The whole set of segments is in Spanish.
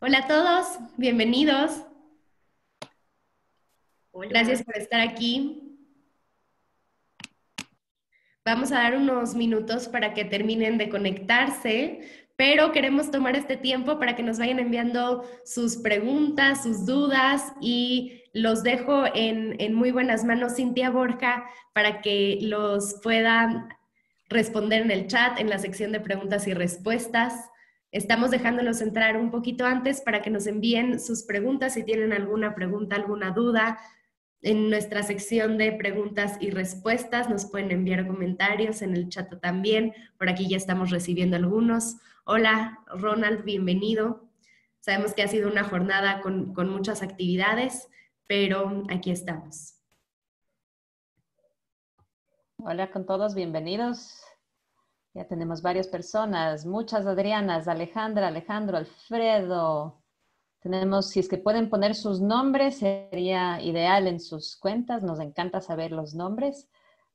Hola a todos, bienvenidos. Gracias por estar aquí. Vamos a dar unos minutos para que terminen de conectarse, pero queremos tomar este tiempo para que nos vayan enviando sus preguntas, sus dudas y los dejo en, en muy buenas manos Cintia Borja para que los pueda responder en el chat, en la sección de preguntas y respuestas. Estamos dejándolos entrar un poquito antes para que nos envíen sus preguntas si tienen alguna pregunta, alguna duda. En nuestra sección de preguntas y respuestas nos pueden enviar comentarios en el chat también. Por aquí ya estamos recibiendo algunos. Hola, Ronald, bienvenido. Sabemos que ha sido una jornada con, con muchas actividades, pero aquí estamos. Hola con todos, bienvenidos. Ya tenemos varias personas, muchas Adrianas, Alejandra, Alejandro, Alfredo. Tenemos, si es que pueden poner sus nombres, sería ideal en sus cuentas, nos encanta saber los nombres.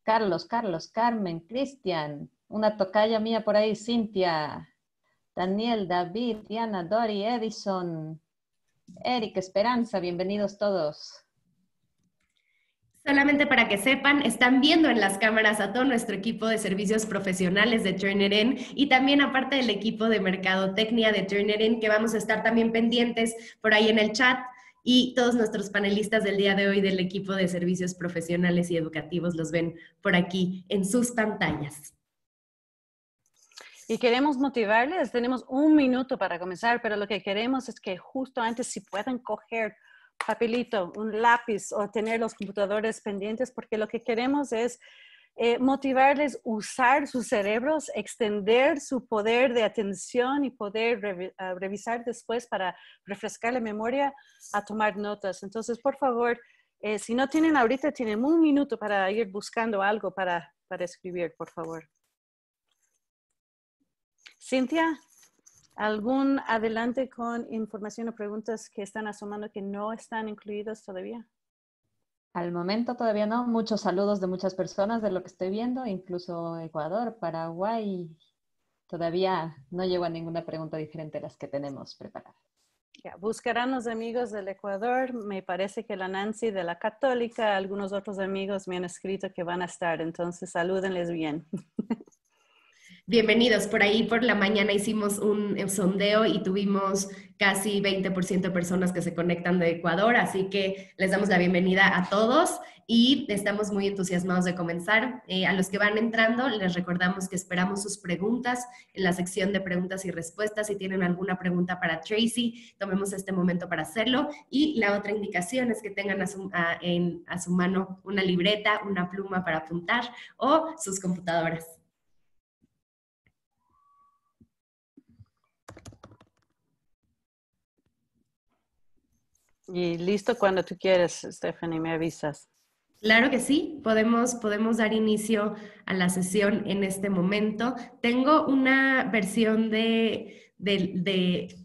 Carlos, Carlos, Carmen, Cristian, una tocaya mía por ahí, Cintia, Daniel, David, Diana, Dori, Edison, Eric, Esperanza, bienvenidos todos. Solamente para que sepan, están viendo en las cámaras a todo nuestro equipo de servicios profesionales de Turnitin y también aparte del equipo de mercadotecnia de Turnitin que vamos a estar también pendientes por ahí en el chat y todos nuestros panelistas del día de hoy del equipo de servicios profesionales y educativos los ven por aquí en sus pantallas. Y queremos motivarles, tenemos un minuto para comenzar, pero lo que queremos es que justo antes si puedan coger papelito, un lápiz o tener los computadores pendientes, porque lo que queremos es eh, motivarles usar sus cerebros, extender su poder de atención y poder revisar después para refrescar la memoria a tomar notas. Entonces, por favor, eh, si no tienen ahorita, tienen un minuto para ir buscando algo para, para escribir, por favor. ¿Cynthia? ¿Algún adelante con información o preguntas que están asomando que no están incluidos todavía? Al momento todavía no. Muchos saludos de muchas personas de lo que estoy viendo, incluso Ecuador, Paraguay. Todavía no llego a ninguna pregunta diferente a las que tenemos preparadas. buscarán los amigos del Ecuador. Me parece que la Nancy de la Católica, algunos otros amigos me han escrito que van a estar, entonces salúdenles bien. bienvenidos. Por ahí por la mañana hicimos un eh, sondeo y tuvimos casi 20% de personas que se conectan de Ecuador, así que les damos la bienvenida a todos y estamos muy entusiasmados de comenzar. Eh, a los que van entrando, les recordamos que esperamos sus preguntas en la sección de preguntas y respuestas. Si tienen alguna pregunta para Tracy, tomemos este momento para hacerlo. Y la otra indicación es que tengan a su mano una libreta, una pluma para apuntar o sus computadoras. Y listo cuando tú quieras, Stephanie, me avisas. Claro que sí, podemos, podemos dar inicio a la sesión en este momento. Tengo una versión de, de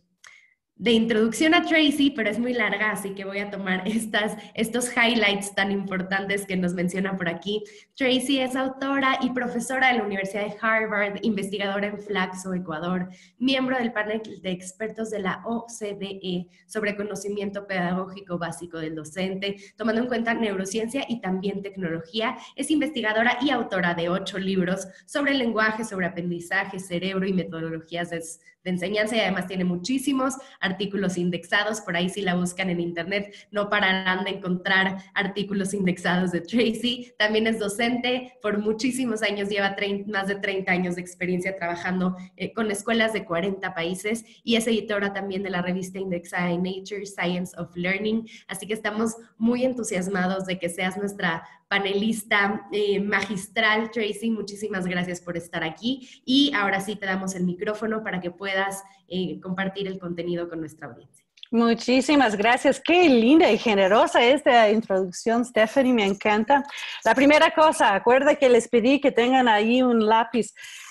de introducción a Tracy, pero es muy larga, así que voy a tomar estas, estos highlights tan importantes que nos menciona por aquí. Tracy es autora y profesora de la Universidad de Harvard, investigadora en Flaxo, Ecuador, miembro del panel de expertos de la OCDE sobre conocimiento pedagógico básico del docente, tomando en cuenta neurociencia y también tecnología. Es investigadora y autora de ocho libros sobre lenguaje, sobre aprendizaje, cerebro y metodologías de de enseñanza y además tiene muchísimos artículos indexados. Por ahí si la buscan en internet no pararán de encontrar artículos indexados de Tracy. También es docente, por muchísimos años lleva más de 30 años de experiencia trabajando eh, con escuelas de 40 países y es editora también de la revista indexada Nature Science of Learning. Así que estamos muy entusiasmados de que seas nuestra panelista eh, magistral, Tracy. Muchísimas gracias por estar aquí y ahora sí te damos el micrófono para que puedas eh, compartir el contenido con nuestra audiencia. Muchísimas gracias. Qué linda y generosa esta introducción, Stephanie. Me encanta. La primera cosa, acuerda que les pedí que tengan ahí un lápiz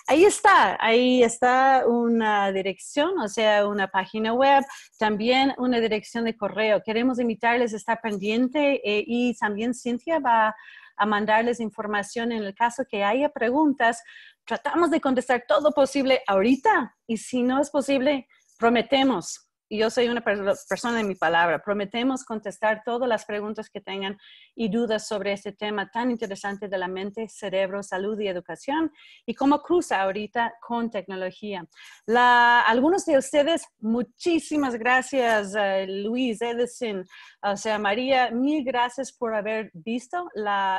ahí está, ahí está una dirección, o sea, una página web, también una dirección de correo. Queremos invitarles a estar pendiente eh, y también Cintia va a mandarles información en el caso que haya preguntas. Tratamos de contestar todo posible ahorita y si no es posible, prometemos yo soy una persona de mi palabra. Prometemos contestar todas las preguntas que tengan y dudas sobre este tema tan interesante de la mente, cerebro, salud y educación y cómo cruza ahorita con tecnología. algunos de ustedes, muchísimas gracias, eh, Luis, Edison, o sea, María, mil gracias por haber visto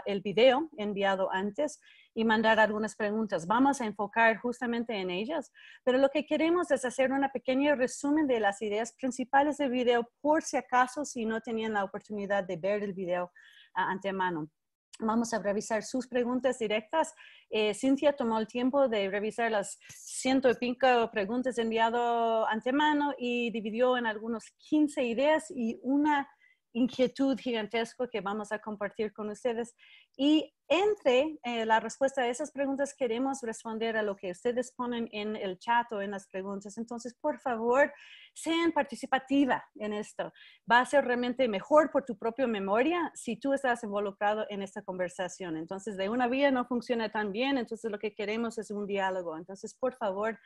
el video enviado antes y mandar algunas preguntas. Vamos a enfocar justamente en ellas, pero lo que queremos es hacer una pequeña resumen de las ideas principales del video por si acaso si no tenían la oportunidad de ver el video ah, antemano. Vamos a revisar sus preguntas directas. Cynthia eh, Cintia tomó el tiempo de revisar las ciento y pico preguntas enviado antemano y dividió en algunos 15 ideas y una inquietud gigantesco que vamos a compartir con ustedes. Y entre eh, la respuesta a esas preguntas queremos responder a lo que ustedes ponen en el chat o en las preguntas. Entonces, por favor, sean participativa en esto. Va a ser realmente mejor por tu propia memoria si tú estás involucrado en esta conversación. Entonces, de una vía no funciona tan bien, entonces lo que queremos es un diálogo. Entonces, por favor,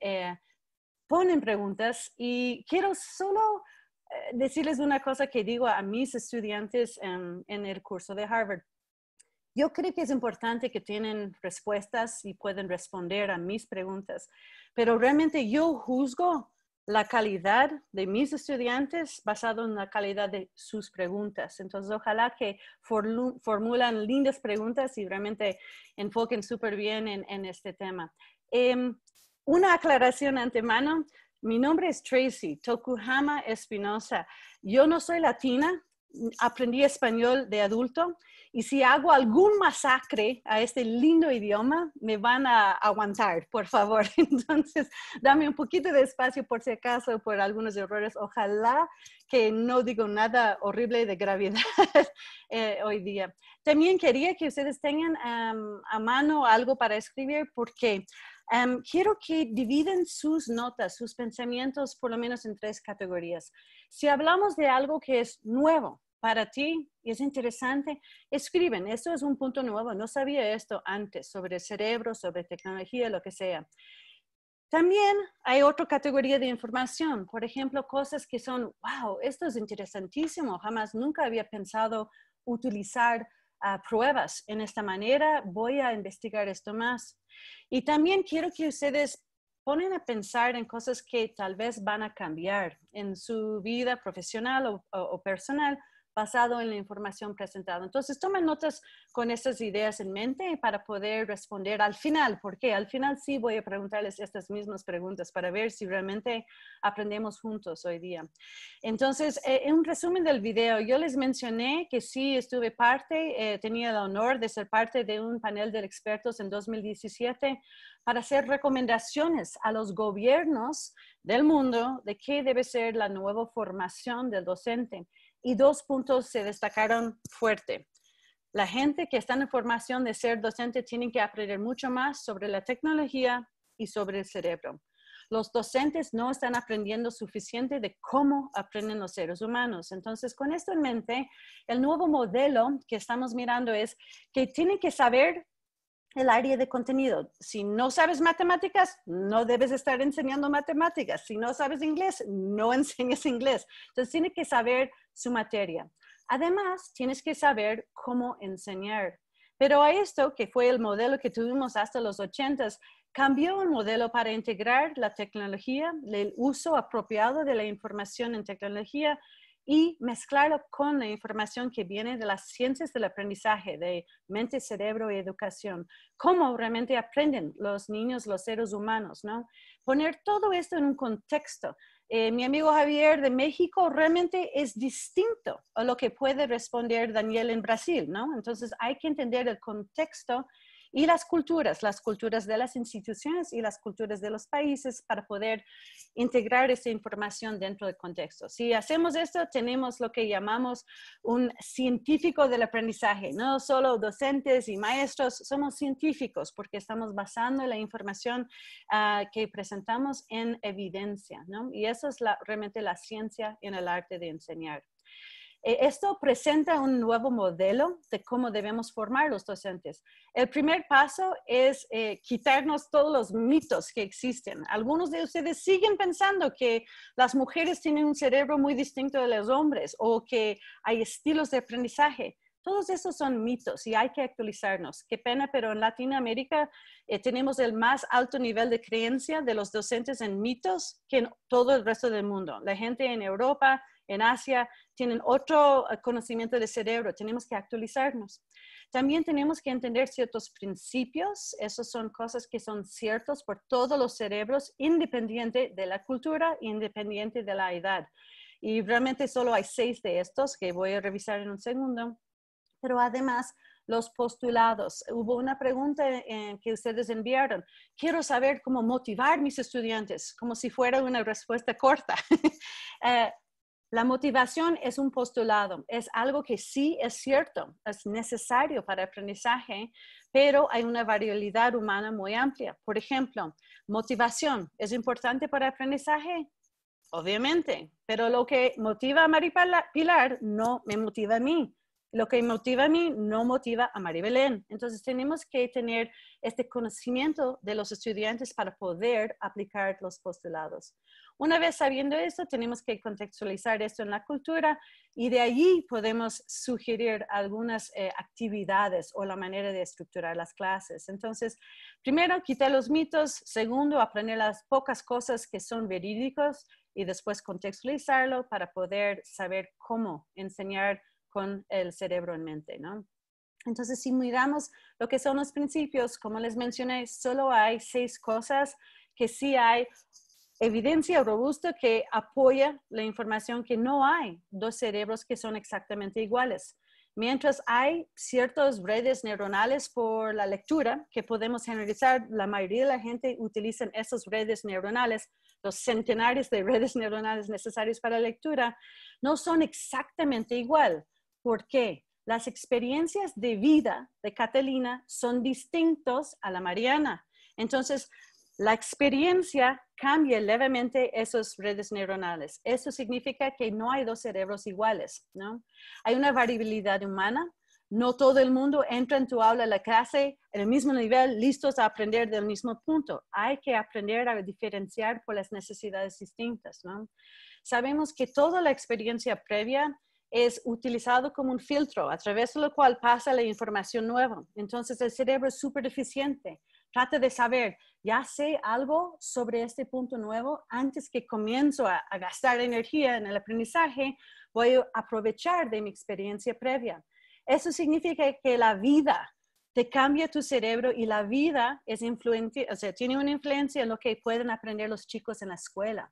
eh, ponen preguntas y quiero solo eh, decirles una cosa que digo a mis estudiantes en el curso de Harvard. Yo creo que es importante que tienen respuestas y pueden responder a mis preguntas, pero realmente yo juzgo la calidad de mis estudiantes basado en la calidad de sus preguntas. Entonces, ojalá que formulan lindas preguntas y realmente enfoquen súper bien en, este tema. Em, una aclaración antemano. Mi nombre es Tracy Tokuhama Espinosa. Yo no soy latina, aprendí español de adulto y si hago algún masacre a este lindo idioma, me van a aguantar, por favor. Entonces, dame un poquito de espacio por si acaso, por algunos errores. Ojalá que no digo nada horrible de gravedad eh, hoy día. También quería que ustedes tengan a mano algo para escribir porque... quiero que dividen sus notas, sus pensamientos, por lo menos en tres categorías. Si hablamos de algo que es nuevo, para ti. Y es interesante. Escriben, esto es un punto nuevo, no sabía esto antes sobre cerebro, sobre tecnología, lo que sea. También hay otra categoría de información, por ejemplo, cosas que son, wow, esto es interesantísimo, jamás nunca había pensado utilizar ah, pruebas en esta manera, voy a investigar esto más. Y también quiero que ustedes ponen a pensar en cosas que tal vez van a cambiar en su vida profesional o personal basado en la información presentada. Entonces, tomen notas con esas ideas en mente para poder responder al final, porque al final sí voy a preguntarles estas mismas preguntas para ver si realmente aprendemos juntos hoy día. Entonces, eh, en un resumen del video, yo les mencioné que sí estuve parte, eh, tenía el honor de ser parte de un panel de expertos en 2017 para hacer recomendaciones a los gobiernos del mundo de qué debe ser la nueva formación del docente y dos puntos se destacaron fuerte. La gente que está en formación de ser docente tiene que aprender mucho más sobre la tecnología y sobre el cerebro. Los docentes no están aprendiendo suficiente de cómo aprenden los seres humanos. Entonces, con esto en mente, el nuevo modelo que estamos mirando es que tienen que saber el área de contenido. Si no sabes matemáticas, no debes estar enseñando matemáticas. Si no sabes inglés, no enseñes inglés. Entonces, tiene que saber su materia. Además, tienes que saber cómo enseñar. Pero a esto, que fue el modelo que tuvimos hasta los 80 cambió el modelo para integrar la tecnología, el uso apropiado de la información en tecnología y mezclarlo con la información que viene de las ciencias del aprendizaje, de mente, cerebro y educación. ¿Cómo realmente aprenden los niños, los seres humanos? ¿no? Poner todo esto en un contexto. Eh, mi amigo Javier de México realmente es distinto a lo que puede responder Daniel en Brasil, ¿no? Entonces hay que entender el contexto y las culturas, las culturas de las instituciones y las culturas de los países para poder integrar esa información dentro del contexto. Si hacemos esto, tenemos lo que llamamos un científico del aprendizaje, no solo docentes y maestros, somos científicos porque estamos basando la información ah, que presentamos en evidencia, ¿no? Y eso es la, realmente la ciencia en el arte de enseñar. Eh, esto presenta un nuevo modelo de cómo debemos formar los docentes. El primer paso es eh, quitarnos todos los mitos que existen. Algunos de ustedes siguen pensando que las mujeres tienen un cerebro muy distinto de los hombres o que hay estilos de aprendizaje. Todos esos son mitos y hay que actualizarnos. Qué pena, pero en Latinoamérica eh, tenemos el más alto nivel de creencia de los docentes en mitos que en todo el resto del mundo. La gente en Europa, en Asia, tienen otro eh, conocimiento del cerebro, tenemos que actualizarnos. También tenemos que entender ciertos principios, esas son cosas que son ciertos por todos los cerebros, independiente de la cultura, independiente de la edad. Y realmente solo hay seis de estos que voy a revisar en un segundo, pero además los postulados. Hubo una pregunta eh, que ustedes enviaron. Quiero saber cómo motivar mis estudiantes, como si fuera una respuesta corta. Eh, la motivación es un postulado, es algo que sí es cierto, es necesario para el aprendizaje, pero hay una variabilidad humana muy amplia. Por ejemplo, motivación es importante para el aprendizaje, obviamente, pero lo que motiva a Mari Pilar no me motiva a mí. Lo que motiva a mí no motiva a Mari Belén. Entonces tenemos que tener este conocimiento de los estudiantes para poder aplicar los postulados. Una vez sabiendo esto, tenemos que contextualizar esto en la cultura y de allí podemos sugerir algunas eh, actividades o la manera de estructurar las clases. Entonces, primero, quitar los mitos. Segundo, aprender las pocas cosas que son verídicos y después contextualizarlo para poder saber cómo enseñar con el cerebro en mente, ¿no? Entonces, si miramos lo que son los principios, como les mencioné, solo hay seis cosas que sí hay evidencia robusta que apoya la información que no hay dos cerebros que son exactamente iguales. Mientras hay ciertas redes neuronales por la lectura que podemos generalizar, la mayoría de la gente utilizan esas redes neuronales, los centenares de redes neuronales necesarias para la lectura, no son exactamente igual. ¿Por qué? Las experiencias de vida de Catalina son distintos a la Mariana. Entonces, la experiencia cambia levemente esas redes neuronales. Eso significa que no hay dos cerebros iguales, ¿no? Hay una variabilidad humana. No todo el mundo entra en tu aula la clase en el mismo nivel, listos a aprender del mismo punto. Hay que aprender a diferenciar por las necesidades distintas, Sabemos que toda la experiencia previa es utilizado como un filtro a través de lo cual pasa la información nueva. Entonces el cerebro es súper eficiente. Trata de saber ya sé algo sobre este punto nuevo, antes que comienzo a, gastar energía en el aprendizaje, voy a aprovechar de mi experiencia previa. Eso significa que la vida te cambia tu cerebro y la vida es o sea, tiene una influencia en lo que pueden aprender los chicos en la escuela.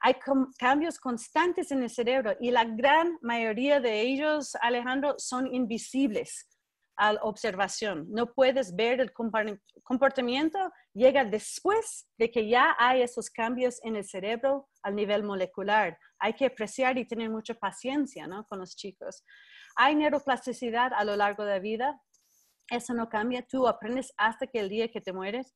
Hay cambios constantes en el cerebro y la gran mayoría de ellos, Alejandro, son invisibles a la observación. No puedes ver el comportamiento, llega después de que ya hay esos cambios en el cerebro al nivel molecular. Hay que apreciar y tener mucha paciencia ¿no? con los chicos. Hay neuroplasticidad a lo largo de la vida. Eso no cambia. Tú aprendes hasta que el día que te mueres.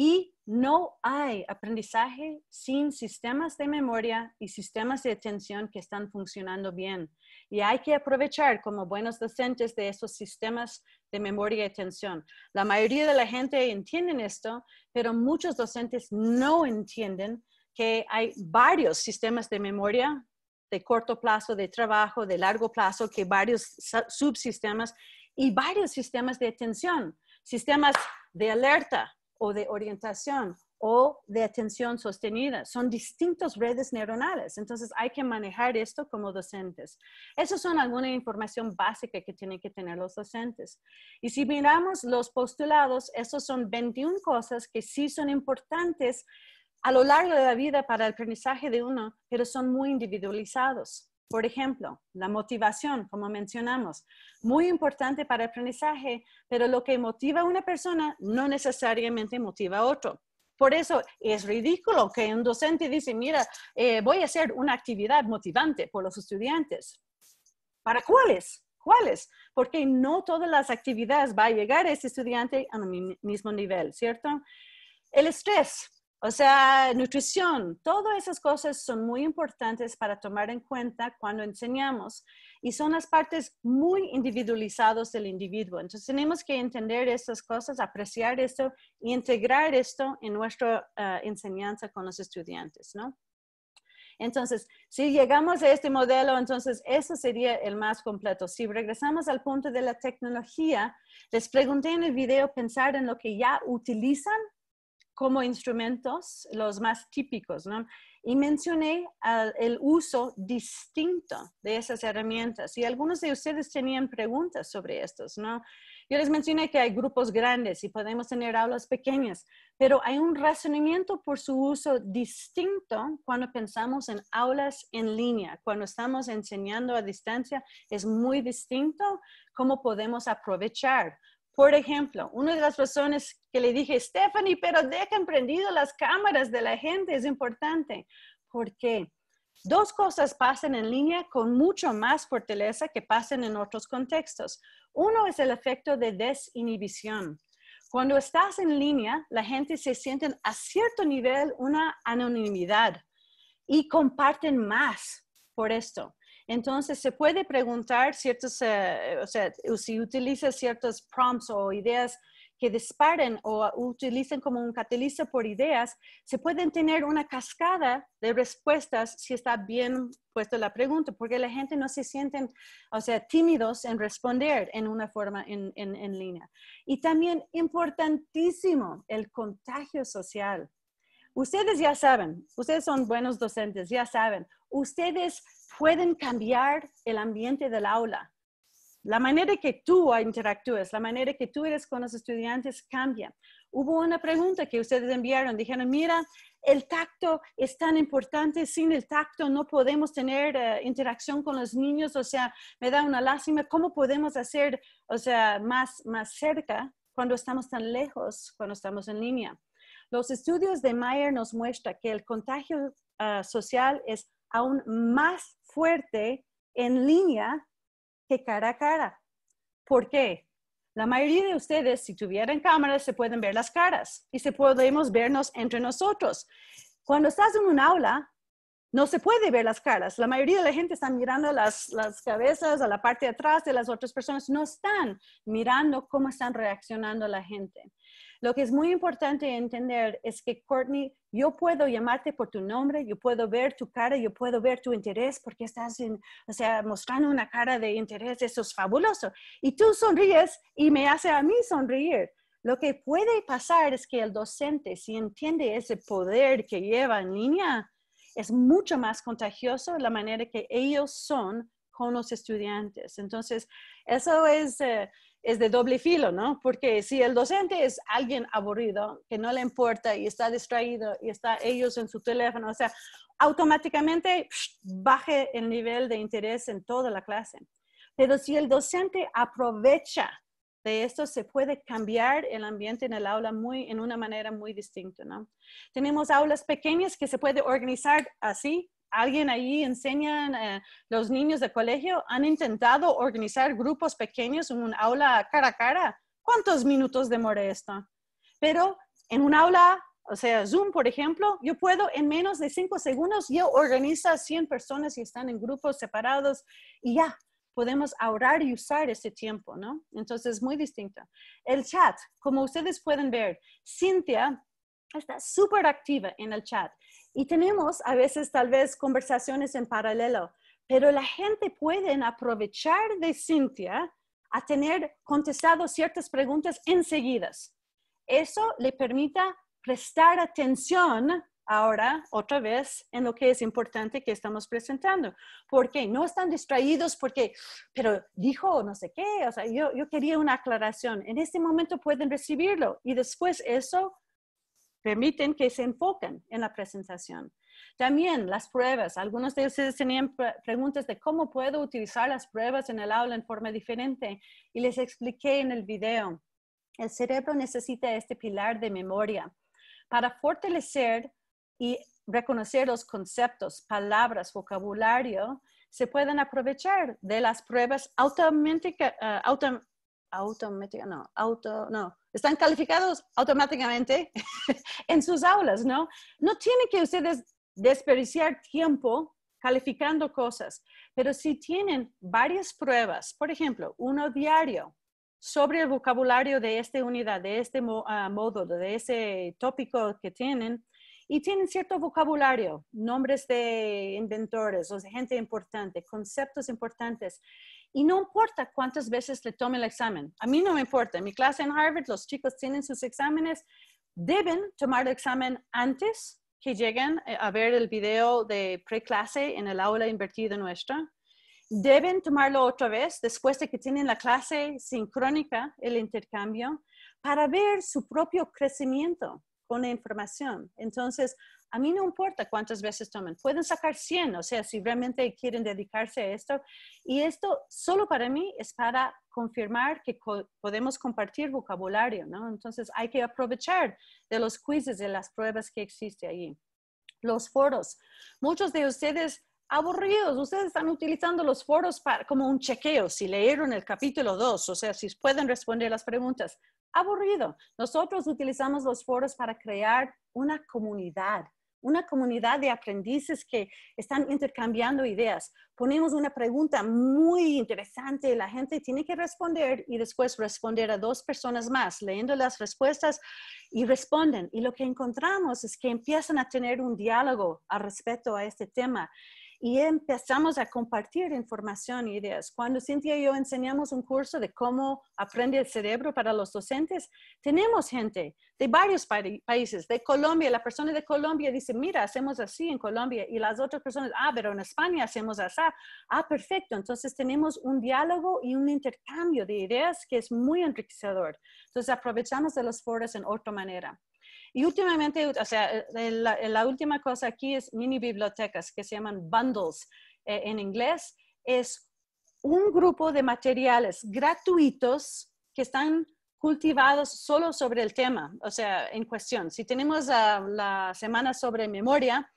Y no hay aprendizaje sin sistemas de memoria y sistemas de atención que están funcionando bien. Y hay que aprovechar como buenos docentes de esos sistemas de memoria y atención. La mayoría de la gente entiende esto, pero muchos docentes no entienden que hay varios sistemas de memoria de corto plazo, de trabajo, de largo plazo, que varios subsistemas y varios sistemas de atención, sistemas de alerta, o de orientación o de atención sostenida. Son distintas redes neuronales, entonces hay que manejar esto como docentes. Esas son alguna información básica que tienen que tener los docentes. Y si miramos los postulados, esos son 21 cosas que sí son importantes a lo largo de la vida para el aprendizaje de uno, pero son muy individualizados. Por ejemplo, la motivación, como mencionamos, muy importante para el aprendizaje, pero lo que motiva a una persona no necesariamente motiva a otro. Por eso es ridículo que un docente dice, mira, eh, voy a hacer una actividad motivante por los estudiantes. ¿Para cuáles? ¿Cuáles? Porque no todas las actividades va a llegar a ese estudiante a mismo nivel, ¿cierto? El estrés, o sea, nutrición, todas esas cosas son muy importantes para tomar en cuenta cuando enseñamos y son las partes muy individualizadas del individuo. Entonces tenemos que entender estas cosas, apreciar esto y integrar esto en nuestra eh, enseñanza con los estudiantes, ¿no? Entonces, si llegamos a este modelo, entonces eso sería el más completo. Si regresamos al punto de la tecnología, les pregunté en el video pensar en lo que ya utilizan como instrumentos los más típicos, ¿no? Y mencioné ah, el uso distinto de esas herramientas y algunos de ustedes tenían preguntas sobre estos, ¿no? Yo les mencioné que hay grupos grandes y podemos tener aulas pequeñas, pero hay un razonamiento por su uso distinto cuando pensamos en aulas en línea, cuando estamos enseñando a distancia, es muy distinto cómo podemos aprovechar por ejemplo, una de las razones que le dije, Stephanie, pero dejen prendido las cámaras de la gente, es importante, ¿Por qué? dos cosas pasan en línea con mucho más fortaleza que pasan en otros contextos. Uno es el efecto de desinhibición. Cuando estás en línea, la gente se siente a cierto nivel una anonimidad y comparten más por esto. Entonces, se puede preguntar ciertos, eh, o sea, si utiliza ciertos prompts o ideas que disparen o utilicen como un catalizador por ideas, se pueden tener una cascada de respuestas si está bien puesta la pregunta, porque la gente no se sienten, o sea, tímidos en responder en una forma en, en línea. Y también importantísimo, el contagio social. Ustedes ya saben, ustedes son buenos docentes, ya saben, ustedes pueden cambiar el ambiente del aula. La manera que tú interactúes, la manera que tú eres con los estudiantes cambia. Hubo una pregunta que ustedes enviaron, dijeron, mira, el tacto es tan importante, sin el tacto no podemos tener eh, interacción con los niños, o sea, me da una lástima, ¿cómo podemos hacer, o sea, más, más cerca cuando estamos tan lejos, cuando estamos en línea? Los estudios de Mayer nos muestran que el contagio ah, social es aún más fuerte en línea que cara a cara. ¿Por qué? La mayoría de ustedes, si tuvieran cámaras, se pueden ver las caras y se podemos vernos entre nosotros. Cuando estás en un aula, no se puede ver las caras. La mayoría de la gente está mirando las, las cabezas a la parte de atrás de las otras personas. No están mirando cómo están reaccionando la gente. Lo que es muy importante entender es que, Courtney, yo puedo llamarte por tu nombre, yo puedo ver tu cara, yo puedo ver tu interés porque estás sea, mostrando una cara de interés, eso es fabuloso. Y tú sonríes y me hace a mí sonreír. Lo que puede pasar es que el docente, si entiende ese poder que lleva en línea, es mucho más contagioso la manera que ellos son con los estudiantes. Entonces, eso es... Eh, es de doble filo, ¿no? Porque si el docente es alguien aburrido, que no le importa y está distraído y está ellos en su teléfono, o sea, automáticamente baje el nivel de interés en toda la clase. Pero si el docente aprovecha de esto, se puede cambiar el ambiente en el aula muy, en una manera muy distinta, ¿no? Tenemos aulas pequeñas que se puede organizar así, alguien ahí enseña a eh, los niños de colegio han intentado organizar grupos pequeños en un aula cara a cara. ¿Cuántos minutos demora esto? Pero en un aula, o sea, Zoom, por ejemplo, yo puedo en menos de cinco segundos, yo organizo a 100 personas y están en grupos separados y ya, podemos ahorrar y usar ese tiempo, ¿no? Entonces, es muy distinto. El chat, como ustedes pueden ver, Cintia está súper activa en el chat. Y tenemos a veces tal vez conversaciones en paralelo, pero la gente puede aprovechar de Cynthia a tener contestado ciertas preguntas enseguidas. Eso le permita prestar atención ahora otra vez en lo que es importante que estamos presentando, porque no están distraídos porque, pero dijo no sé qué, o sea, yo, yo quería una aclaración. En este momento pueden recibirlo y después eso permiten que se enfoquen en la presentación. También las pruebas. Algunos de ustedes tenían preguntas de cómo puedo utilizar las pruebas en el aula en forma diferente y les expliqué en el video. El cerebro necesita este pilar de memoria para fortalecer y reconocer los conceptos, palabras, vocabulario. Se pueden aprovechar de las pruebas automáticas, eh, auto, no, están calificados automáticamente en sus aulas, ¿no? No tienen que ustedes desperdiciar tiempo calificando cosas, pero si tienen varias pruebas, por ejemplo, uno diario sobre el vocabulario de esta unidad, de este ah, módulo, de ese tópico que tienen, y tienen cierto vocabulario, nombres de inventores o de gente importante, conceptos importantes. Y no importa cuántas veces le tome el examen. A mí no me importa. En mi clase en Harvard, los chicos tienen sus exámenes. Deben tomar el examen antes que lleguen eh, a ver el video de preclase en el aula invertida nuestra. Deben tomarlo otra vez después de que tienen la clase sincrónica, el intercambio, para ver su propio crecimiento con la información. Entonces, a mí no importa cuántas veces tomen, pueden sacar 100, o sea, si realmente quieren dedicarse a esto. Y esto solo para mí es para confirmar que podemos compartir vocabulario, ¿no? Entonces hay que aprovechar de los quizzes, de las pruebas que existen allí. Los foros. Muchos de ustedes aburridos, ustedes están utilizando los foros como un chequeo, si leyeron el capítulo 2, o sea, si pueden responder las preguntas aburrido. Nosotros utilizamos los foros para crear una comunidad, una comunidad de aprendices que están intercambiando ideas. Ponemos una pregunta muy interesante, la gente tiene que responder y después responder a dos personas más, leyendo las respuestas y responden. Y lo que encontramos es que empiezan a tener un diálogo al respecto a este tema y empezamos a compartir información e ideas. Cuando Cintia y yo enseñamos un curso de cómo aprende el cerebro para los docentes, tenemos gente de varios países, de Colombia, la persona de Colombia dice, mira, hacemos así en Colombia y las otras personas, ah, pero en España hacemos así, ah, perfecto, entonces tenemos un diálogo y un intercambio de ideas que es muy enriquecedor. Entonces aprovechamos de los foros en otra manera. Y últimamente, o sea, eh, la, última cosa aquí es mini bibliotecas que se llaman bundles eh, en inglés. Es un grupo de materiales gratuitos que están cultivados solo sobre el tema, o sea, en cuestión. Si tenemos la semana sobre memoria,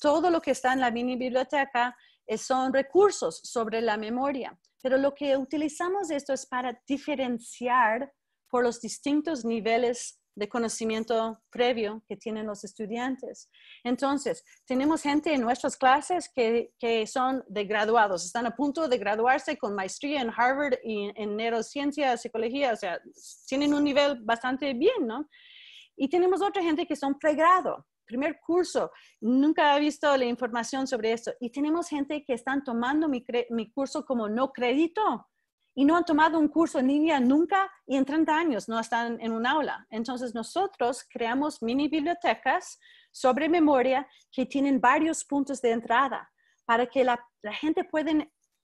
todo lo que está en la mini biblioteca eh, son recursos sobre la memoria, pero lo que utilizamos esto es para diferenciar por los distintos niveles de conocimiento previo que tienen los estudiantes. Entonces, tenemos gente en nuestras clases que, son de graduados, están a punto de graduarse con maestría en Harvard y en neurociencia, psicología, o sea, tienen un nivel bastante bien, ¿no? Y tenemos otra gente que son pregrado, primer curso, nunca ha visto la información sobre esto. Y tenemos gente que están tomando mi, mi curso como no crédito, y no han tomado un curso en línea nunca y en 30 años no están en un aula. Entonces nosotros creamos mini bibliotecas sobre memoria que tienen varios puntos de entrada para que la, gente pueda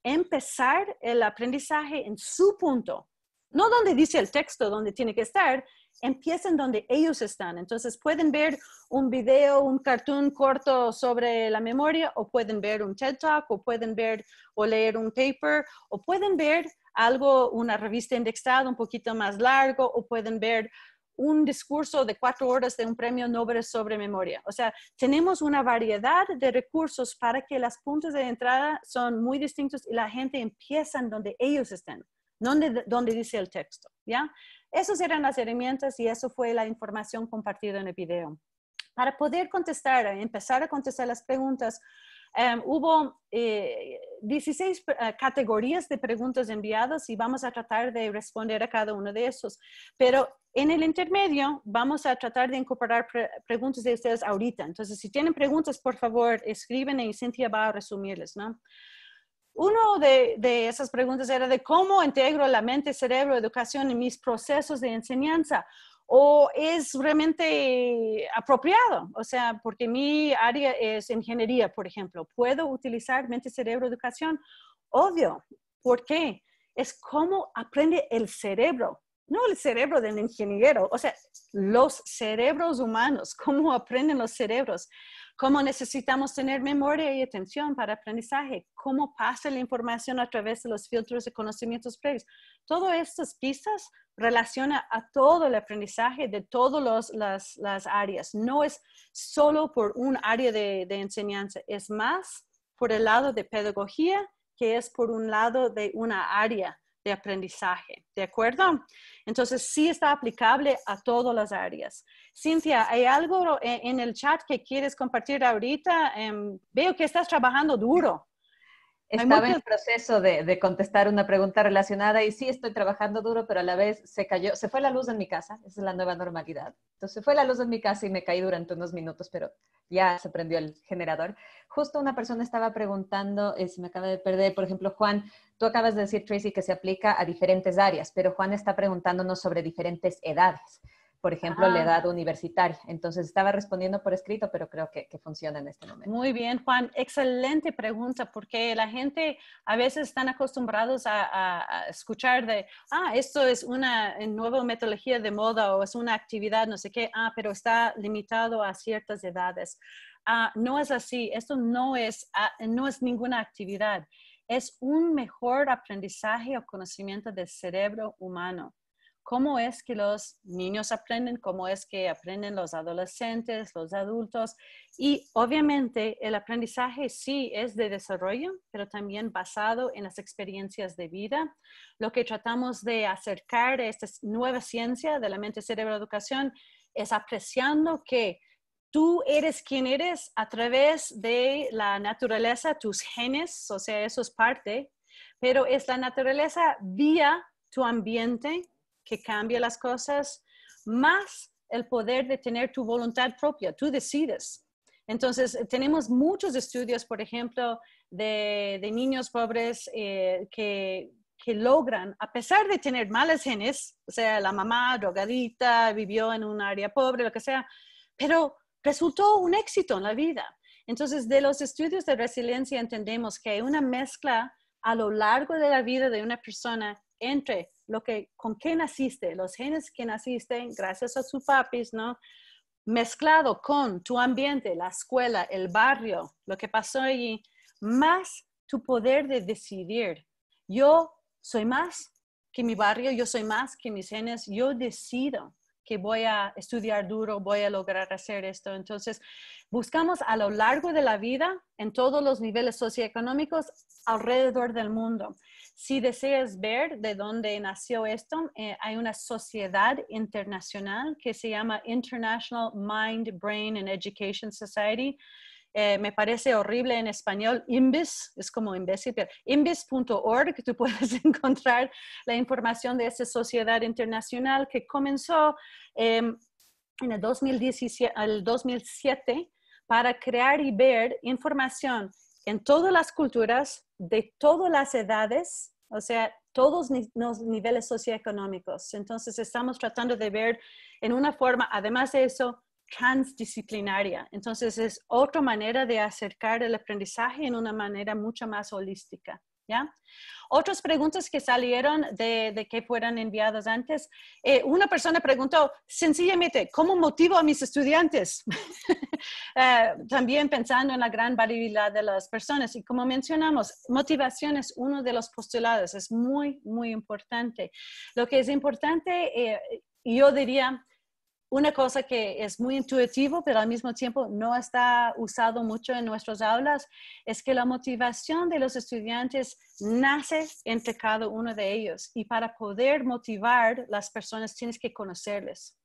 empezar el aprendizaje en su punto, no donde dice el texto, donde tiene que estar, empiecen donde ellos están. Entonces pueden ver un video, un cartoon corto sobre la memoria, o pueden ver un TED Talk, o pueden ver o leer un paper, o pueden ver algo, una revista indexada un poquito más largo o pueden ver un discurso de cuatro horas de un premio Nobel sobre memoria. O sea, tenemos una variedad de recursos para que las puntos de entrada son muy distintos y la gente empieza donde ellos estén, donde, dice el texto, ¿ya? Esas eran las herramientas y eso fue la información compartida en el video. Para poder contestar, empezar a contestar las preguntas, Em, hubo 16 eh, eh, categorías de preguntas enviadas y vamos a tratar de responder a cada uno de esos. Pero en el intermedio vamos a tratar de incorporar preguntas de ustedes ahorita. Entonces, si tienen preguntas, por favor, escriben y Cynthia va a resumirles, ¿no? Una de, de, esas preguntas era de cómo integro la mente, cerebro, educación en mis procesos de enseñanza o es realmente apropiado, o sea, porque mi área es ingeniería, por ejemplo, ¿puedo utilizar mente, cerebro, educación? Obvio, ¿por qué? Es cómo aprende el cerebro, no el cerebro del ingeniero, o sea, los cerebros humanos, cómo aprenden los cerebros cómo necesitamos tener memoria y atención para aprendizaje, cómo pasa la información a través de los filtros de conocimientos previos. Todas estas pistas relacionan a todo el aprendizaje de todas las, áreas. No es solo por un área de, de enseñanza, es más por el lado de pedagogía que es por un lado de una área de aprendizaje, ¿de acuerdo? Entonces, sí está aplicable a todas las áreas. Cintia, ¿hay algo en el chat que quieres compartir ahorita? Em, veo que estás trabajando duro. Estaba en proceso de, contestar una pregunta relacionada y sí estoy trabajando duro, pero a la vez se cayó, se fue la luz en mi casa, esa es la nueva normalidad. Entonces se fue la luz en mi casa y me caí durante unos minutos, pero ya se prendió el generador. Justo una persona estaba preguntando, eh, si me acaba de perder, por ejemplo, Juan, tú acabas de decir, Tracy, que se aplica a diferentes áreas, pero Juan está preguntándonos sobre diferentes edades por ejemplo, la ah. edad universitaria. Entonces, estaba respondiendo por escrito, pero creo que, funciona en este momento. Muy bien, Juan. Excelente pregunta, porque la gente a veces están acostumbrados a, escuchar de, ah, esto es una eh, nueva metodología de moda o es una actividad, no sé qué, ah, pero está limitado a ciertas edades. Ah, no es así, esto no es, ah, no es ninguna actividad, es un mejor aprendizaje o conocimiento del cerebro humano cómo es que los niños aprenden, cómo es que aprenden los adolescentes, los adultos. Y obviamente el aprendizaje sí es de desarrollo, pero también basado en las experiencias de vida. Lo que tratamos de acercar a esta nueva ciencia de la mente cerebro educación es apreciando que tú eres quien eres a través de la naturaleza, tus genes, o sea, eso es parte, pero es la naturaleza vía tu ambiente que cambia las cosas, más el poder de tener tu voluntad propia, tú decides. Entonces, tenemos muchos estudios, por ejemplo, de, niños pobres eh, que, que logran, a pesar de tener malas genes, o sea, la mamá drogadita, vivió en un área pobre, lo que sea, pero resultó un éxito en la vida. Entonces, de los estudios de resiliencia entendemos que hay una mezcla a lo largo de la vida de una persona entre lo que, con qué naciste, los genes que naciste gracias a tu papis, ¿no? Mezclado con tu ambiente, la escuela, el barrio, lo que pasó allí, más tu poder de decidir. Yo soy más que mi barrio, yo soy más que mis genes, yo decido que voy a estudiar duro, voy a lograr hacer esto. Entonces, buscamos a lo largo de la vida, en todos los niveles socioeconómicos alrededor del mundo. Si deseas ver de dónde nació esto, eh, hay una sociedad internacional que se llama International Mind, Brain and Education Society eh, me parece horrible en español, IMBIS, es como imbécil, pero imbis.org, tú puedes encontrar la información de esta sociedad internacional que comenzó em, en el, 2017, el 2007 para crear y ver información en todas las culturas, de todas las edades, o sea, todos los niveles socioeconómicos. Entonces, estamos tratando de ver en una forma, además de eso, transdisciplinaria. Entonces es otra manera de acercar el aprendizaje en una manera mucho más holística. ¿Ya? Otras preguntas que salieron de, que fueran enviadas antes. Eh, una persona preguntó sencillamente, ¿cómo motivo a mis estudiantes? Eh, también pensando en la gran variabilidad de las personas. Y como mencionamos, motivación es uno de los postulados, es muy, muy importante. Lo que es importante, eh, yo diría, una cosa que es muy intuitivo, pero al mismo tiempo no está usado mucho en nuestras aulas, es que la motivación de los estudiantes nace entre cada uno de ellos y para poder motivar las personas tienes que conocerles.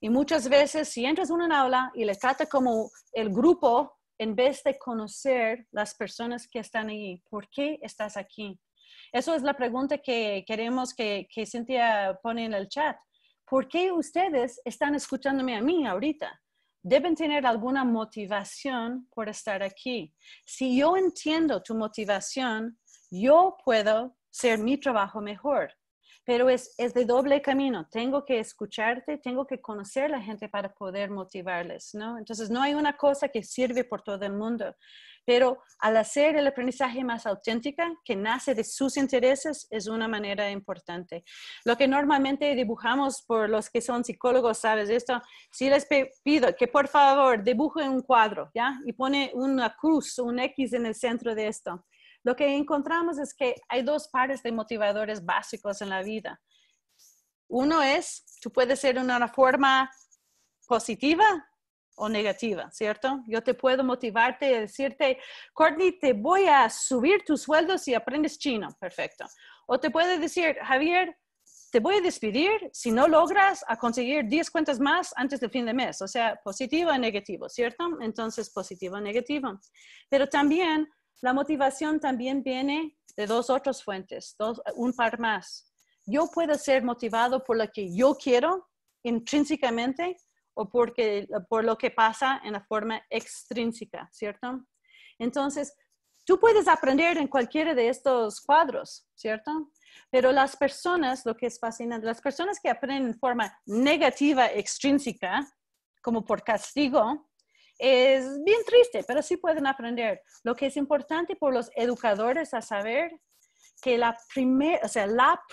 Y muchas veces si entras en una aula y le trata como el grupo, en vez de conocer las personas que están ahí, ¿por qué estás aquí? Eso es la pregunta que queremos que, que Cintia pone en el chat. ¿por qué ustedes están escuchándome a mí ahorita? Deben tener alguna motivación por estar aquí. Si yo entiendo tu motivación, yo puedo ser mi trabajo mejor pero es, es, de doble camino. Tengo que escucharte, tengo que conocer a la gente para poder motivarles, ¿no? Entonces, no hay una cosa que sirve por todo el mundo, pero al hacer el aprendizaje más auténtica, que nace de sus intereses, es una manera importante. Lo que normalmente dibujamos por los que son psicólogos, ¿sabes esto? Si les pido que por favor dibujen un cuadro, ¿ya? Y pone una cruz, un X en el centro de esto. Lo que encontramos es que hay dos pares de motivadores básicos en la vida. Uno es, tú puedes ser una forma positiva o negativa, ¿cierto? Yo te puedo motivarte y decirte, Courtney, te voy a subir tus sueldos si aprendes chino, perfecto. O te puedo decir, Javier, te voy a despedir si no logras a conseguir 10 cuentas más antes del fin de mes, o sea, positivo o negativo, ¿cierto? Entonces, positivo o negativo. Pero también la motivación también viene de dos otras fuentes, un par más. Yo puedo ser motivado por lo que yo quiero intrínsecamente o porque, por lo que pasa en la forma extrínseca, ¿cierto? Entonces, tú puedes aprender en cualquiera de estos cuadros, ¿cierto? Pero las personas, lo que es fascinante, las personas que aprenden en forma negativa, extrínseca, como por castigo, es bien triste, pero sí pueden aprender. Lo que es importante por los educadores a saber que la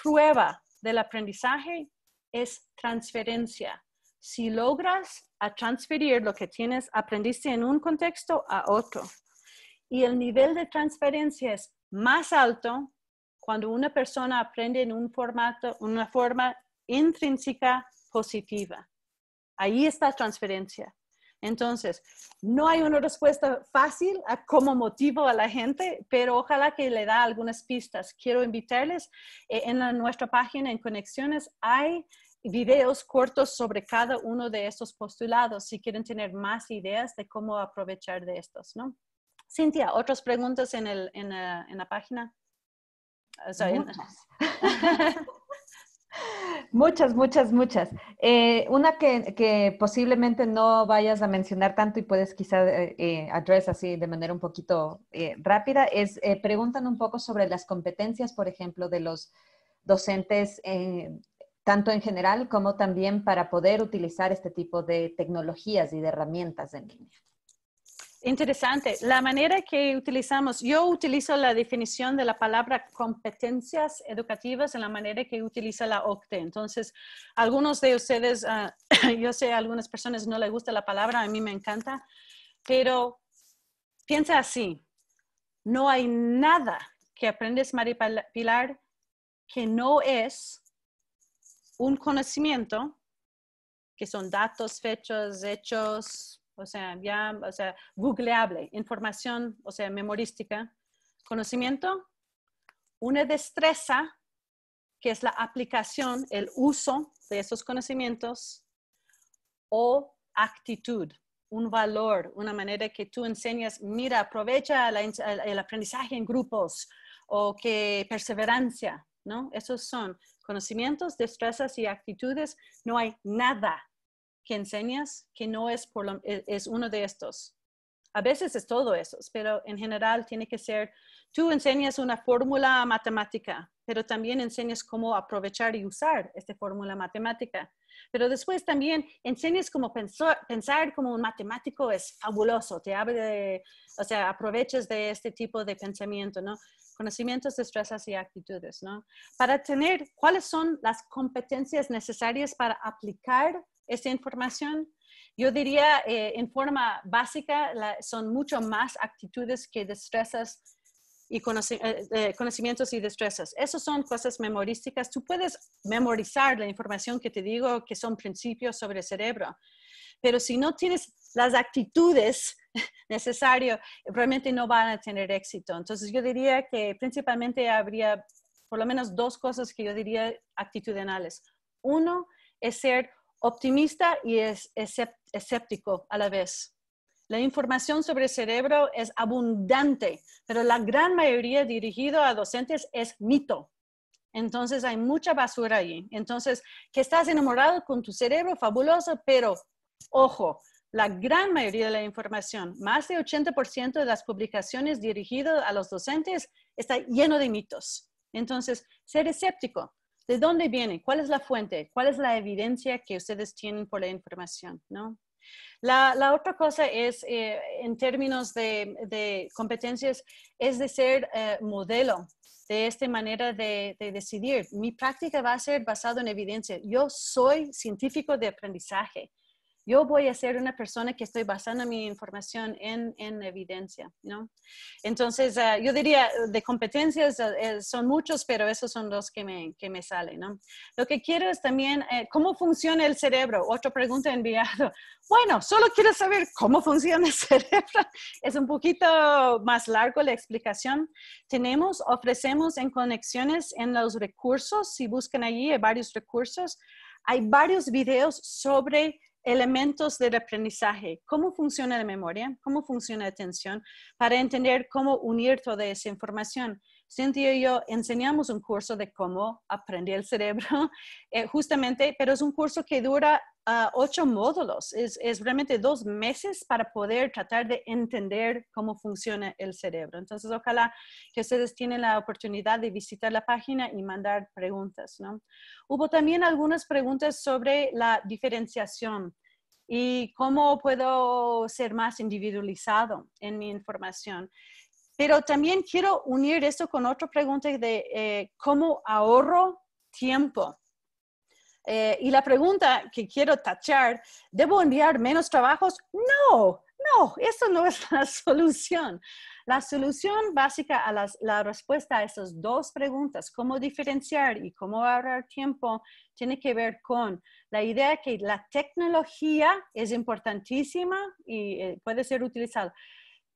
prueba del aprendizaje es transferencia. Si logras a transferir lo que tienes, aprendiste en un contexto a otro. Y el nivel de transferencia es más alto cuando una persona aprende en un formato, una forma intrínseca positiva. Ahí está transferencia. Entonces, no hay una respuesta fácil a cómo motivo a la gente, pero ojalá que le da algunas pistas. Quiero invitarles, eh, en nuestra página en Conexiones hay videos cortos sobre cada uno de estos postulados si quieren tener más ideas de cómo aprovechar de estos, ¿no? Cintia, ¿otras preguntas en, la, página? Muchas, muchas, muchas. Eh, una que, posiblemente no vayas a mencionar tanto y puedes quizá eh, eh address así de manera un poquito eh, rápida es, preguntan un poco sobre las competencias, por ejemplo, de los docentes, tanto en general como también para poder utilizar este tipo de tecnologías y de herramientas en línea. Interesante. La manera que utilizamos, yo utilizo la definición de la palabra competencias educativas en la manera que utiliza la OCTE. Entonces, algunos de ustedes, ah, yo sé, a algunas personas no les gusta la palabra, a mí me encanta, pero piensa así, no hay nada que aprendes, María Pilar, que no es un conocimiento, que son datos, fechas, hechos, o sea, ya, o sea, googleable, información, o sea, memorística, conocimiento, una destreza, que es la aplicación, el uso de esos conocimientos, o actitud, un valor, una manera que tú enseñas, mira, aprovecha el aprendizaje en grupos, o que perseverancia, ¿no? Esos son conocimientos, destrezas y actitudes. No hay nada que enseñas que no es, por lo, e, es uno de estos. A veces es todo eso, pero en general tiene que ser, tú enseñas una fórmula matemática, pero también enseñas cómo aprovechar y usar esta fórmula matemática. Pero después también enseñas cómo pensar, como un matemático es fabuloso, te abre, o sea, aprovechas de este tipo de pensamiento, ¿no? Conocimientos, destrezas y actitudes, ¿no? Para tener cuáles son las competencias necesarias para aplicar esa información. Yo diría, eh, en forma básica, son mucho más actitudes que destrezas y eh, conocimientos y destrezas. Esas son cosas memorísticas. Tú puedes memorizar la información que te digo, que son principios sobre el cerebro, pero si no tienes las actitudes necesarias, realmente no van a tener éxito. Entonces yo diría que principalmente habría por lo menos dos cosas que yo diría actitudinales. Uno es ser optimista y es escéptico a la vez. La información sobre el cerebro es abundante, pero la gran mayoría dirigida a docentes es mito. Entonces hay mucha basura ahí. Entonces, que estás enamorado con tu cerebro, fabuloso, pero ojo, la gran mayoría de la información, más de 80% de las publicaciones dirigidas a los docentes, está lleno de mitos. Entonces, ser escéptico, ¿De dónde viene? ¿Cuál es la fuente? ¿Cuál es la evidencia que ustedes tienen por la información? ¿no? La, otra cosa es, eh, en términos de, competencias, es de ser eh, modelo de esta manera de, de, decidir. Mi práctica va a ser basada en evidencia. Yo soy científico de aprendizaje yo voy a ser una persona que estoy basando mi información en, en evidencia, ¿no? Entonces, ah, yo diría, de competencias ah, eh, son muchos, pero esos son los que me, que me salen, ¿no? Lo que quiero es también, eh, ¿cómo funciona el cerebro? Otra pregunta enviada. Bueno, solo quiero saber cómo funciona el cerebro. Es un poquito más largo la explicación. Tenemos, ofrecemos en conexiones en los recursos, si buscan allí, varios recursos. Hay varios videos sobre elementos del aprendizaje, cómo funciona la memoria, cómo funciona la atención, para entender cómo unir toda esa información. Cintia y yo enseñamos un curso de cómo aprender el cerebro, eh, justamente, pero es un curso que dura Ah, ocho módulos, es, es, realmente dos meses para poder tratar de entender cómo funciona el cerebro. Entonces, ojalá que ustedes tienen la oportunidad de visitar la página y mandar preguntas. ¿no? Hubo también algunas preguntas sobre la diferenciación y cómo puedo ser más individualizado en mi información. Pero también quiero unir esto con otra pregunta de eh, cómo ahorro tiempo eh, y la pregunta que quiero tachar, ¿debo enviar menos trabajos? No, no, eso no es la solución. La solución básica a la respuesta a esas dos preguntas, cómo diferenciar y cómo ahorrar tiempo, tiene que ver con la idea que la tecnología es importantísima y eh, puede ser utilizada.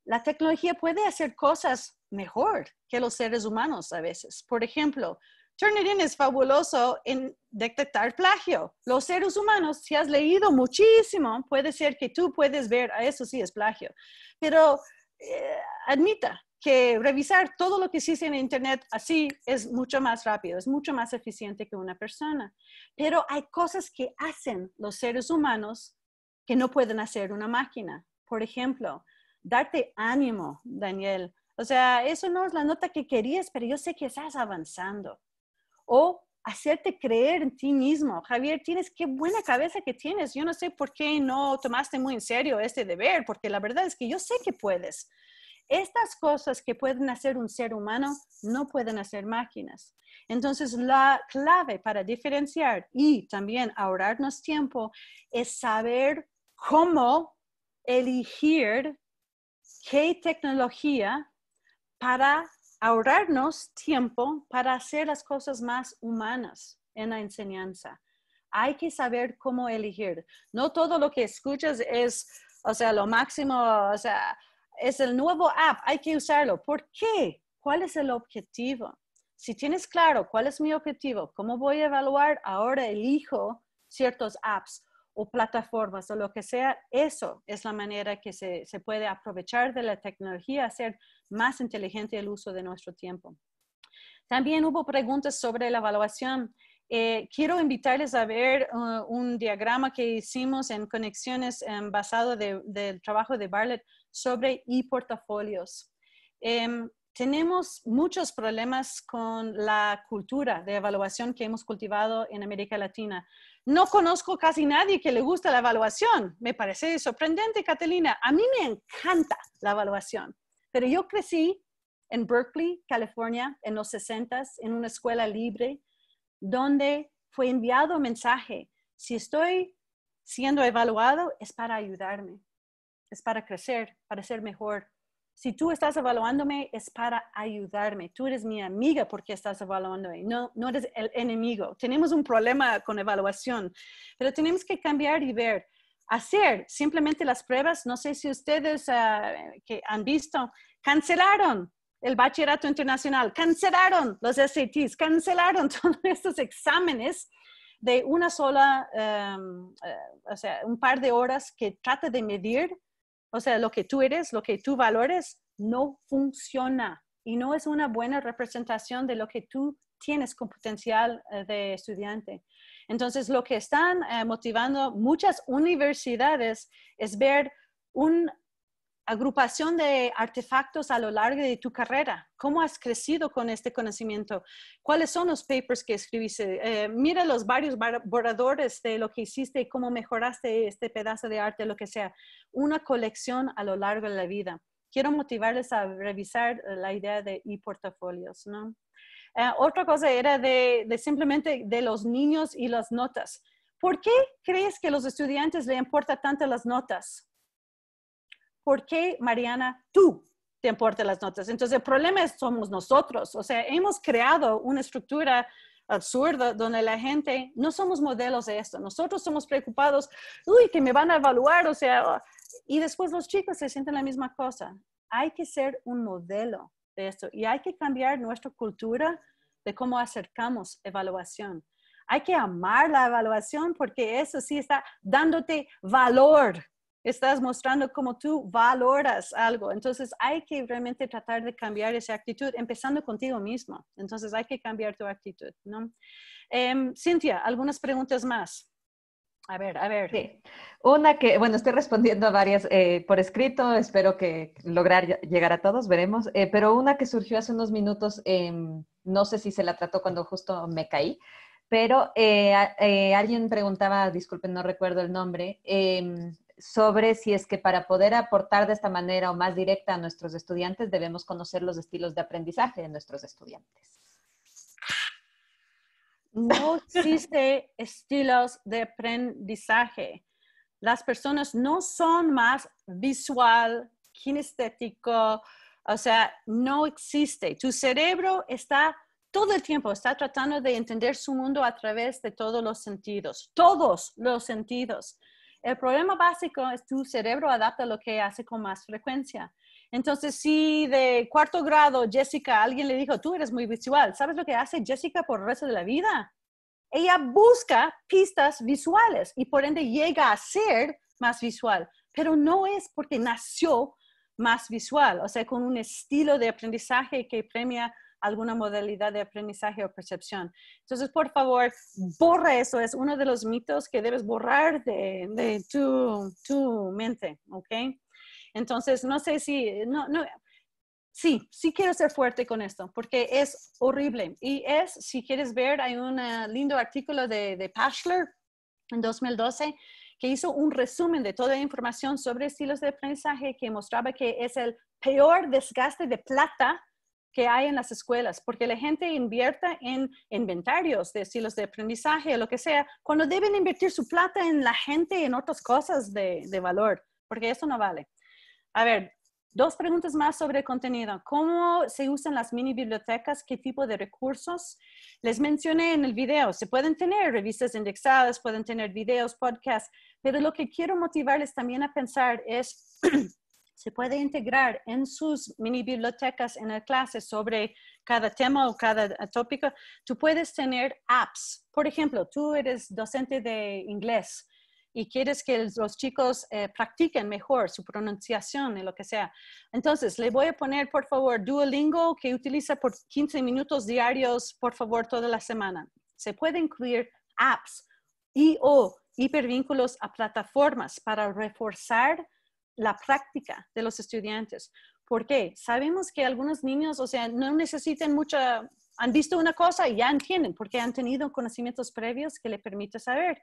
La tecnología puede hacer cosas mejor que los seres humanos a veces. Por ejemplo, Turnitin es fabuloso en detectar plagio. Los seres humanos, si has leído muchísimo, puede ser que tú puedes ver, a ah, eso sí es plagio, pero eh, admita que revisar todo lo que existe en Internet así es mucho más rápido, es mucho más eficiente que una persona. Pero hay cosas que hacen los seres humanos que no pueden hacer una máquina. Por ejemplo, darte ánimo, Daniel. O sea, eso no es la nota que querías, pero yo sé que estás avanzando o hacerte creer en ti mismo. Javier, tienes qué buena cabeza que tienes. Yo no sé por qué no tomaste muy en serio este deber, porque la verdad es que yo sé que puedes. Estas cosas que pueden hacer un ser humano no pueden hacer máquinas. Entonces, la clave para diferenciar y también ahorrarnos tiempo es saber cómo elegir qué tecnología para ahorrarnos tiempo para hacer las cosas más humanas en la enseñanza. Hay que saber cómo elegir. No todo lo que escuchas es, o sea, lo máximo, o sea, es el nuevo app, hay que usarlo. ¿Por qué? ¿Cuál es el objetivo? Si tienes claro cuál es mi objetivo, cómo voy a evaluar, ahora elijo ciertos apps o plataformas o lo que sea, eso es la manera que se, se puede aprovechar de la tecnología, hacer más inteligente el uso de nuestro tiempo. También hubo preguntas sobre la evaluación. Eh, quiero invitarles a ver uh, un diagrama que hicimos en conexiones em, basado del trabajo de Barlett sobre e-portafolios. Em, tenemos muchos problemas con la cultura de evaluación que hemos cultivado en América Latina. No conozco casi nadie que le guste la evaluación. Me parece sorprendente, Catalina. A mí me encanta la evaluación, pero yo crecí en Berkeley, California, en los 60, en una escuela libre, donde fue enviado un mensaje, si estoy siendo evaluado es para ayudarme, es para crecer, para ser mejor, si tú estás evaluándome es para ayudarme. Tú eres mi amiga porque estás evaluándome, no, no eres el enemigo. Tenemos un problema con evaluación, pero tenemos que cambiar y ver. Hacer simplemente las pruebas, no sé si ustedes ah, que han visto, cancelaron el bachillerato internacional, cancelaron los SATs, cancelaron todos estos exámenes de una sola, em, eh, o sea, un par de horas que trata de medir o sea, lo que tú eres, lo que tú valores, no funciona y no es una buena representación de lo que tú tienes con potencial eh, de estudiante. Entonces, lo que están eh, motivando muchas universidades es ver un agrupación de artefactos a lo largo de tu carrera. ¿Cómo has crecido con este conocimiento? ¿Cuáles son los papers que escribiste? Eh, mira los varios borradores de lo que hiciste y cómo mejoraste este pedazo de arte, lo que sea. Una colección a lo largo de la vida. Quiero motivarles a revisar la idea de e-portafolios, ¿no? Eh, otra cosa era de, simplemente de los niños y las notas. ¿Por qué crees que a los estudiantes le importa tanto las notas? ¿por qué, Mariana, tú te importan las notas? Entonces, el problema es somos nosotros. O sea, hemos creado una estructura absurda donde la gente, no somos modelos de esto. Nosotros somos preocupados, uy, que me van a evaluar, o sea, y después los chicos se sienten la misma cosa. Hay que ser un modelo de esto y hay que cambiar nuestra cultura de cómo acercamos evaluación. Hay que amar la evaluación porque eso sí está dándote valor estás mostrando cómo tú valoras algo. Entonces hay que realmente tratar de cambiar esa actitud, empezando contigo mismo. Entonces hay que cambiar tu actitud, ¿no? Eh, Cintia, algunas preguntas más. A ver, a ver. Una que, bueno, estoy respondiendo a varias eh, por escrito, espero que lograr llegar a todos, veremos, eh, pero una que surgió hace unos minutos, em, no sé si se la trató cuando justo me caí, pero eh, alguien preguntaba, disculpen, no recuerdo el nombre, em, sobre si es que para poder aportar de esta manera o más directa a nuestros estudiantes debemos conocer los estilos de aprendizaje de nuestros estudiantes. No existe estilos de aprendizaje. Las personas no son más visual, kinestético, o sea, no existe. Tu cerebro está todo el tiempo, está tratando de entender su mundo a través de todos los sentidos, todos los sentidos. El problema básico es tu cerebro adapta lo que hace con más frecuencia. Entonces, si de cuarto grado Jessica, alguien le dijo, tú eres muy visual, ¿sabes lo que hace Jessica por el resto de la vida? Ella busca pistas visuales y por ende llega a ser más visual, pero no es porque nació más visual, o sea, con un estilo de aprendizaje que premia alguna modalidad de aprendizaje o percepción. Entonces, por favor, borra eso. Es uno de los mitos que debes borrar de, tu, mente, ¿ok? Entonces, no sé si, no, no, sí, sí quiero ser fuerte con esto, porque es horrible. Y es, si quieres ver, hay un ah, lindo artículo de, de en 2012 que hizo un resumen de toda la información sobre estilos de aprendizaje que mostraba que es el peor desgaste de plata que hay en las escuelas, porque la gente invierta en inventarios de estilos de aprendizaje, lo que sea, cuando deben invertir su plata en la gente, y en otras cosas de, de valor, porque eso no vale. A ver, dos preguntas más sobre contenido. ¿Cómo se usan las mini bibliotecas? ¿Qué tipo de recursos? Les mencioné en el video, se pueden tener revistas indexadas, pueden tener videos, podcasts, pero lo que quiero motivarles también a pensar es... se puede integrar en sus mini bibliotecas en la clase sobre cada tema o cada eh, tópico. Tú puedes tener apps. Por ejemplo, tú eres docente de inglés y quieres que los chicos eh, practiquen mejor su pronunciación y lo que sea. Entonces, le voy a poner, por favor, Duolingo que utiliza por 15 minutos diarios, por favor, toda la semana. Se puede incluir apps y o hipervínculos a plataformas para reforzar la práctica de los estudiantes. ¿Por qué? Sabemos que algunos niños, o sea, no necesitan mucha, han visto una cosa y ya entienden porque han tenido conocimientos previos que le permite saber.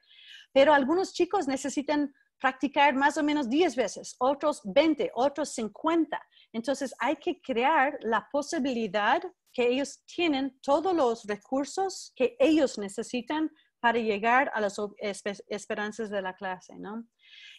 Pero algunos chicos necesitan practicar más o menos 10 veces, otros 20, otros 50. Entonces hay que crear la posibilidad que ellos tienen todos los recursos que ellos necesitan para llegar a las esperanzas de la clase, ¿no?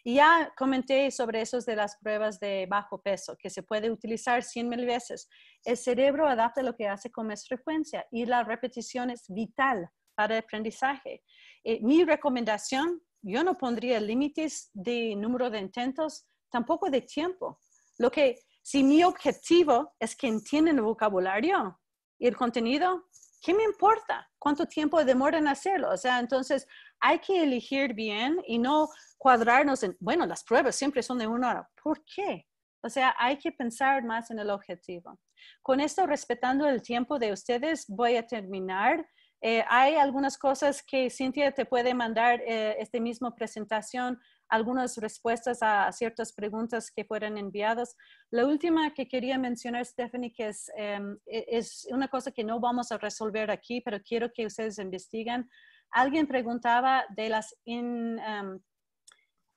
Y ya comenté sobre esos de las pruebas de bajo peso, que se puede utilizar cien mil veces. El cerebro adapta lo que hace con más frecuencia y la repetición es vital para el aprendizaje. Eh, mi recomendación, yo no pondría límites de número de intentos, tampoco de tiempo. Lo que, si mi objetivo es que entiendan el vocabulario y el contenido, ¿qué me importa? ¿Cuánto tiempo en hacerlo? O sea, entonces hay que elegir bien y no cuadrarnos en, bueno, las pruebas siempre son de una hora. ¿Por qué? O sea, hay que pensar más en el objetivo. Con esto, respetando el tiempo de ustedes, voy a terminar. Eh, hay algunas cosas que Cintia te puede mandar este esta misma presentación, algunas respuestas a, ciertas preguntas que fueron enviadas. La última que quería mencionar, Stephanie, que es, em, e, es una cosa que no vamos a resolver aquí, pero quiero que ustedes investiguen. Alguien preguntaba de las, em,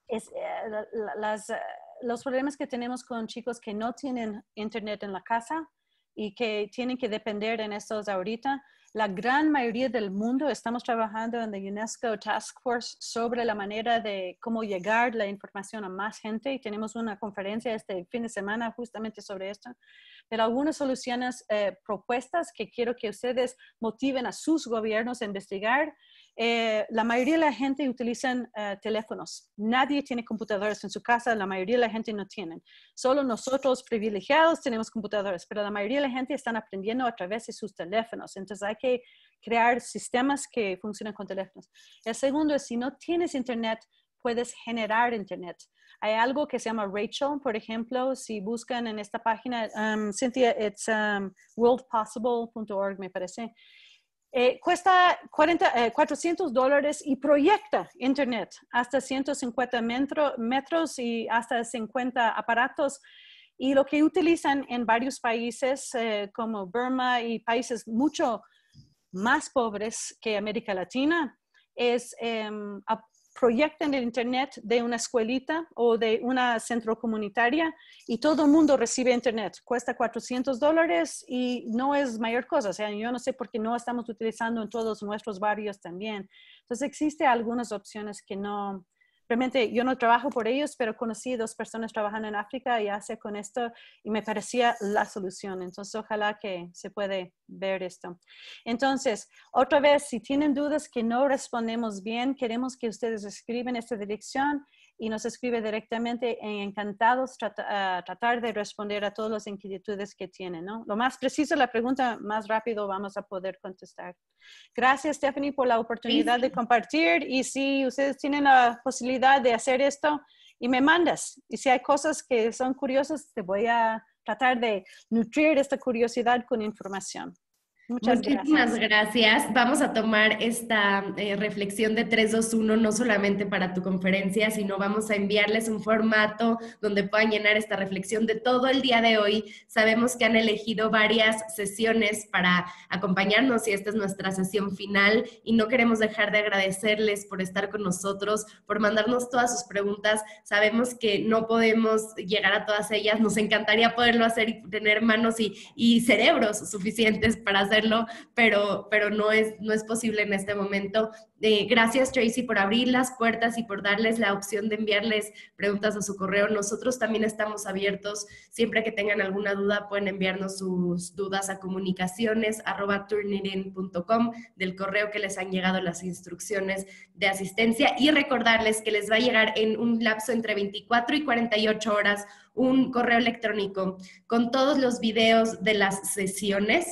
es, eh, las los problemas que tenemos con chicos que no tienen internet en la casa y que tienen que depender en estos ahorita. La gran mayoría del mundo estamos trabajando en la UNESCO Task Force sobre la manera de cómo llegar la información a más gente. Y tenemos una conferencia este fin de semana justamente sobre esto. Pero algunas soluciones, eh, propuestas que quiero que ustedes motiven a sus gobiernos a investigar eh, la mayoría de la gente utilizan eh, teléfonos. Nadie tiene computadoras en su casa, la mayoría de la gente no tienen. Solo nosotros privilegiados tenemos computadoras, pero la mayoría de la gente están aprendiendo a través de sus teléfonos. Entonces hay que crear sistemas que funcionen con teléfonos. El segundo es, si no tienes internet, puedes generar internet. Hay algo que se llama Rachel, por ejemplo, si buscan en esta página, um, Cynthia, it's um, worldpossible.org, me parece. Eh, cuesta 40, 400 eh, dólares y proyecta Internet hasta 150 metros y hasta 50 aparatos. Y lo que utilizan en varios países eh, como Burma y países mucho más pobres que América Latina es em, Proyectan el Internet de una escuelita o de una centro comunitaria y todo el mundo recibe Internet. Cuesta 400 dólares y no es mayor cosa. O sea, yo no sé por qué no estamos utilizando en todos nuestros barrios también. Entonces, existe algunas opciones que no, realmente yo no trabajo por ellos, pero conocí dos personas trabajando en África y hace con esto y me parecía la solución. Entonces, ojalá que se puede ver esto. Entonces, otra vez, si tienen dudas que no respondemos bien, queremos que ustedes escriben esta dirección y nos escribe directamente. en Encantados ah, tratar de responder a todas las inquietudes que tienen. ¿no? Lo más preciso la pregunta, más rápido vamos a poder contestar. Gracias, Stephanie, por la oportunidad de compartir. Y si ustedes tienen la posibilidad de hacer esto, y me mandas. Y si hay cosas que son curiosas, te voy a tratar de nutrir esta curiosidad con información. Muchísimas gracias. Vamos a tomar esta eh, reflexión de 321 no solamente para tu conferencia, sino vamos a enviarles un formato donde puedan llenar esta reflexión de todo el día de hoy. Sabemos que han elegido varias sesiones para acompañarnos y esta es nuestra sesión final y no queremos dejar de agradecerles por estar con nosotros, por mandarnos todas sus preguntas. Sabemos que no podemos llegar a todas ellas. Nos encantaría poderlo hacer y tener manos y, y cerebros suficientes para hacer pero, pero no, es, no es posible en este momento. Eh, gracias Tracy por abrir las puertas y por darles la opción de enviarles preguntas a su correo. Nosotros también estamos abiertos. Siempre que tengan alguna duda pueden enviarnos sus dudas a comunicaciones turnitin.com del correo que les han llegado las instrucciones de asistencia y recordarles que les va a llegar en un lapso entre 24 y 48 horas un correo electrónico con todos los videos de las sesiones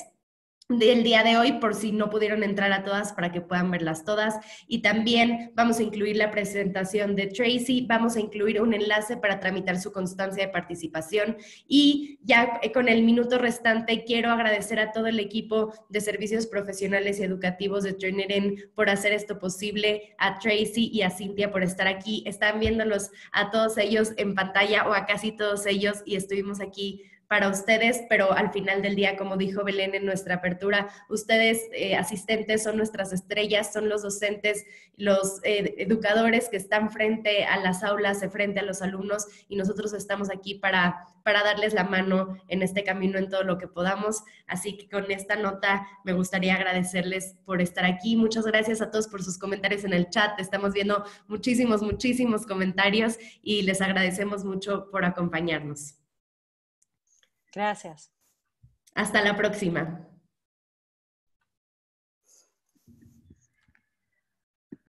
del día de hoy por si no pudieron entrar a todas para que puedan verlas todas. Y también vamos a incluir la presentación de Tracy, vamos a incluir un enlace para tramitar su constancia de participación y ya eh, con el minuto restante quiero agradecer a todo el equipo de servicios profesionales y educativos de Turnitin por hacer esto posible, a Tracy y a Cintia por estar aquí. Están viéndolos a todos ellos en pantalla o a casi todos ellos y estuvimos aquí para ustedes, pero al final del día, como dijo Belén en nuestra apertura, ustedes eh, asistentes son nuestras estrellas, son los docentes, los eh, educadores que están frente a las aulas, frente a los alumnos y nosotros estamos aquí para, para darles la mano en este camino en todo lo que podamos. Así que con esta nota me gustaría agradecerles por estar aquí. Muchas gracias a todos por sus comentarios en el chat. Estamos viendo muchísimos, muchísimos comentarios y les agradecemos mucho por acompañarnos. Gracias. Hasta la próxima.